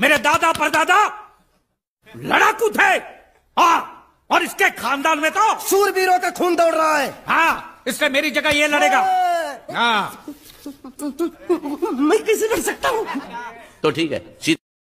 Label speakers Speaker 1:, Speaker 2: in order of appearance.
Speaker 1: मेरे दादा परदादा लड़ाकू थे आ, हाँ, और इसके खानदान में तो सूरवीरों का खून दौड़ रहा है हाँ इससे मेरी जगह ये लड़ेगा
Speaker 2: हाँ
Speaker 3: मैं किसी लड़ सकता हूँ
Speaker 2: तो ठीक है